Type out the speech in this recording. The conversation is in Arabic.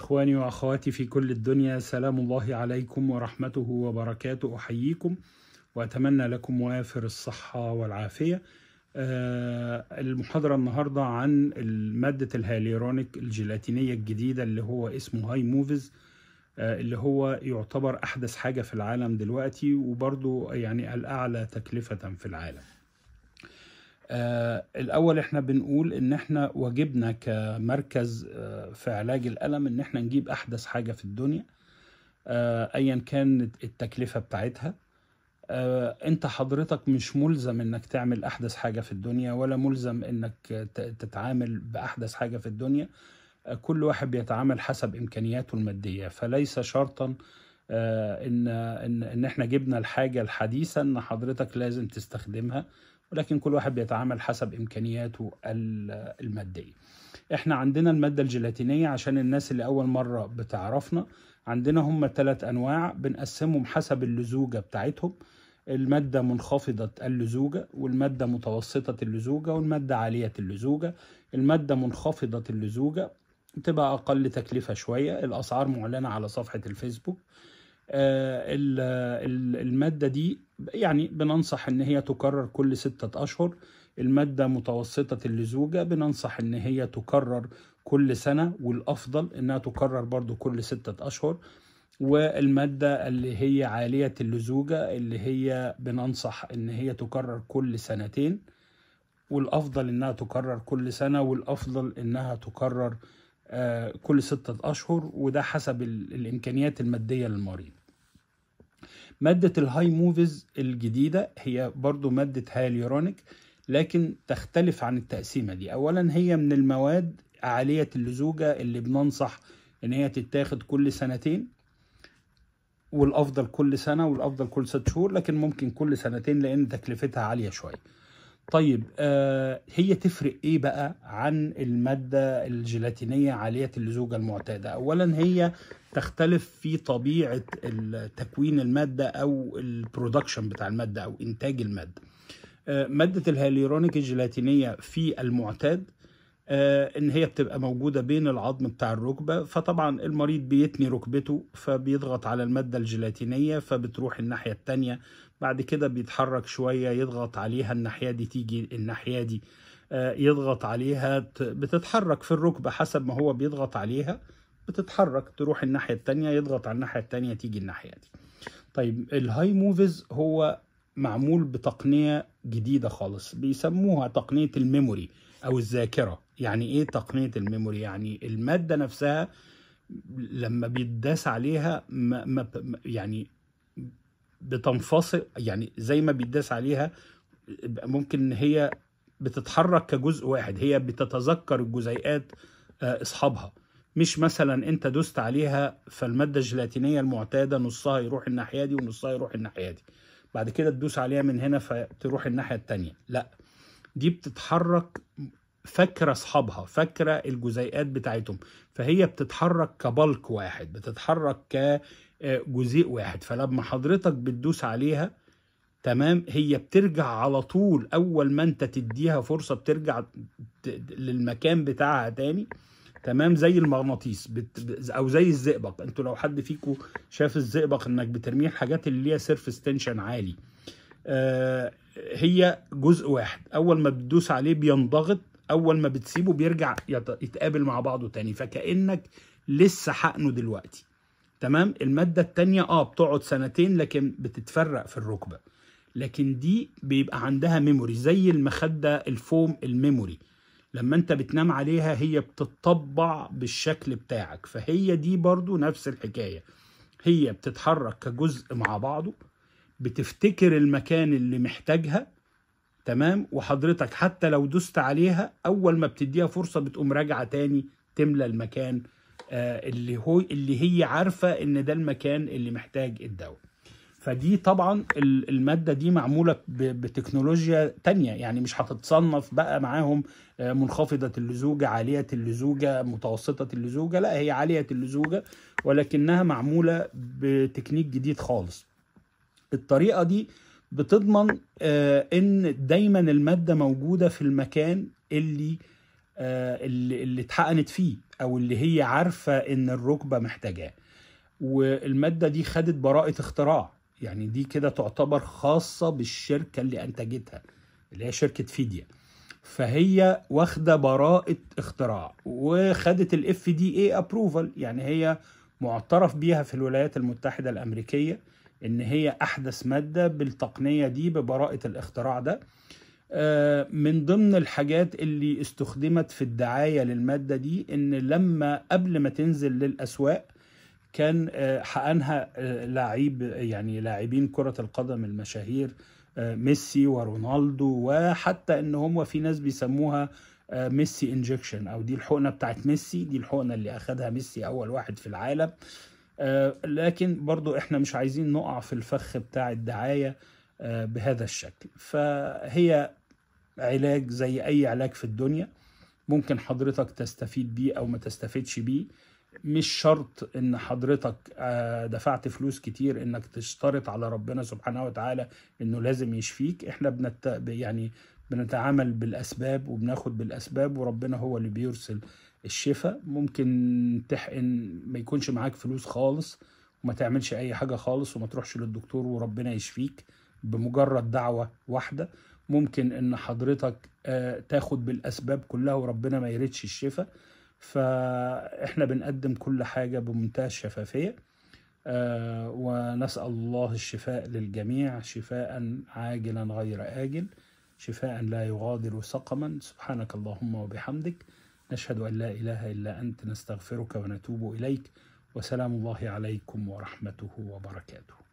إخواني وأخواتي في كل الدنيا سلام الله عليكم ورحمته وبركاته أحييكم وأتمنى لكم وافر الصحة والعافية آه، المحاضرة النهاردة عن مادة الهاليرونيك الجيلاتينية الجديدة اللي هو اسمه هاي موفيز آه، اللي هو يعتبر أحدث حاجة في العالم دلوقتي وبرضو يعني الأعلى تكلفة في العالم آه، الأول إحنا بنقول إن إحنا واجبنا كمركز آه، في علاج الألم إن إحنا نجيب أحدث حاجة في الدنيا آه، أيا كانت التكلفة بتاعتها أنت حضرتك مش ملزم إنك تعمل أحدث حاجة في الدنيا ولا ملزم إنك تتعامل بأحدث حاجة في الدنيا كل واحد بيتعامل حسب إمكانياته المادية فليس شرطاً ان ان ان احنا جبنا الحاجه الحديثه ان حضرتك لازم تستخدمها ولكن كل واحد بيتعامل حسب إمكانياته المادية احنا عندنا المادة الجيلاتينية عشان الناس اللي أول مرة بتعرفنا عندنا هم ثلاث أنواع بنقسمهم حسب اللزوجة بتاعتهم المادة منخفضة اللزوجة والمادة متوسطة اللزوجة والمادة عالية اللزوجة المادة منخفضة اللزوجة بتبقى أقل تكلفة شوية الأسعار معلنة على صفحة الفيسبوك آه، المادة دي يعني بننصح ان هي تكرر كل ستة اشهر المادة متوسطة اللزوجة بننصح ان هي تكرر كل سنة والافضل انها تكرر برضو كل ستة اشهر والمادة اللي هي عالية اللزوجة اللي هي بننصح ان هي تكرر كل سنتين والافضل انها تكرر كل سنة والافضل انها تكرر آه، كل ستة أشهر وده حسب الإمكانيات المادية للمريض مادة الهاي موفيز الجديدة هي برضو مادة هاليورونيك لكن تختلف عن التقسيمة دي أولا هي من المواد عالية اللزوجة اللي بننصح إن هي تتاخد كل سنتين والأفضل كل سنة والأفضل كل ست شهور لكن ممكن كل سنتين لأن تكلفتها عالية شوية طيب آه هي تفرق ايه بقى عن الماده الجيلاتينيه عاليه اللزوجه المعتاده اولا هي تختلف في طبيعه تكوين الماده او البرودكشن بتاع الماده او انتاج الماده آه ماده الهيليرونيك الجيلاتينيه في المعتاد آه، ان هي بتبقى موجوده بين العظم بتاع الركبه فطبعا المريض بيتني ركبته فبيضغط على الماده الجيلاتينيه فبتروح الناحيه الثانيه بعد كده بيتحرك شويه يضغط عليها الناحيه دي تيجي الناحيه دي آه، يضغط عليها بتتحرك في الركبه حسب ما هو بيضغط عليها بتتحرك تروح الناحيه الثانيه يضغط على الناحيه الثانيه تيجي الناحيه دي طيب الهاي موفز هو معمول بتقنيه جديده خالص بيسموها تقنيه الميموري او الذاكره يعني ايه تقنيه الميموري يعني الماده نفسها لما بيداس عليها ما ما يعني بتنفصل يعني زي ما بيداس عليها ممكن هي بتتحرك كجزء واحد هي بتتذكر الجزيئات آه، اصحابها مش مثلا انت دوست عليها فالماده الجيلاتينيه المعتاده نصها يروح الناحيه دي ونصها يروح الناحيه دي بعد كده تدوس عليها من هنا فتروح الناحيه الثانيه لا دي بتتحرك فاكره اصحابها فاكره الجزيئات بتاعتهم فهي بتتحرك كبلك واحد بتتحرك كجزيء آه، واحد فلما حضرتك بتدوس عليها تمام هي بترجع على طول اول ما انت تديها فرصه بترجع للمكان بتاعها تاني تمام زي المغناطيس بت... او زي الزئبق انتوا لو حد فيكم شاف الزئبق انك بترميه الحاجات اللي ليها سيرفس تنشن عالي آه هي جزء واحد اول ما بتدوس عليه بينضغط اول ما بتسيبه بيرجع يتقابل مع بعضه تاني فكانك لسه حقنه دلوقتي تمام الماده الثانيه اه بتقعد سنتين لكن بتتفرق في الركبه لكن دي بيبقى عندها ميموري زي المخده الفوم الميموري لما انت بتنام عليها هي بتطبع بالشكل بتاعك فهي دي برضو نفس الحكايه هي بتتحرك كجزء مع بعضه بتفتكر المكان اللي محتاجها تمام وحضرتك حتى لو دست عليها اول ما بتديها فرصه بتقوم راجعه تاني تملى المكان آه، اللي هو اللي هي عارفه ان ده المكان اللي محتاج الدواء فدي طبعا الماده دي معموله بتكنولوجيا تانية يعني مش هتتصنف بقى معاهم آه، منخفضه اللزوجه عاليه اللزوجه متوسطه اللزوجه لا هي عاليه اللزوجه ولكنها معموله بتكنيك جديد خالص الطريقه دي بتضمن آه، ان دايما الماده موجوده في المكان اللي آه، اللي, اللي اتحقنت فيه او اللي هي عارفه ان الركبه محتاجاه والماده دي خدت براءه اختراع يعني دي كده تعتبر خاصه بالشركه اللي انتجتها اللي هي شركه فيديا فهي واخده براءه اختراع وخدت الاف دي اي ابروفال يعني هي معترف بيها في الولايات المتحده الامريكيه ان هي احدث ماده بالتقنيه دي ببراءه الاختراع ده آه، من ضمن الحاجات اللي استخدمت في الدعايه للماده دي ان لما قبل ما تنزل للاسواق كان آه، حقنها آه، لعيب يعني لاعبين كره القدم المشاهير ميسي ورونالدو وحتى ان هم في ناس بيسموها ميسي انجكشن او دي الحقنه بتاعت ميسي دي الحقنه اللي اخدها ميسي اول واحد في العالم آه، لكن برضو احنا مش عايزين نقع في الفخ بتاع الدعاية آه، بهذا الشكل فهي علاج زي اي علاج في الدنيا ممكن حضرتك تستفيد بيه او ما تستفيدش بيه مش شرط ان حضرتك آه، دفعت فلوس كتير انك تشترط على ربنا سبحانه وتعالى انه لازم يشفيك احنا بنت... يعني بنتعامل بالاسباب وبناخد بالاسباب وربنا هو اللي بيرسل الشفاء ممكن تحقن ما يكونش معاك فلوس خالص وما تعملش اي حاجه خالص وما تروحش للدكتور وربنا يشفيك بمجرد دعوه واحده ممكن ان حضرتك آه، تاخد بالاسباب كلها وربنا ما يريدش الشفاء فاحنا بنقدم كل حاجه بمنتهى الشفافيه آه، ونسال الله الشفاء للجميع شفاء عاجلا غير اجل شفاء لا يغادر سقما سبحانك اللهم وبحمدك نشهد أن لا إله إلا أنت نستغفرك ونتوب إليك وسلام الله عليكم ورحمته وبركاته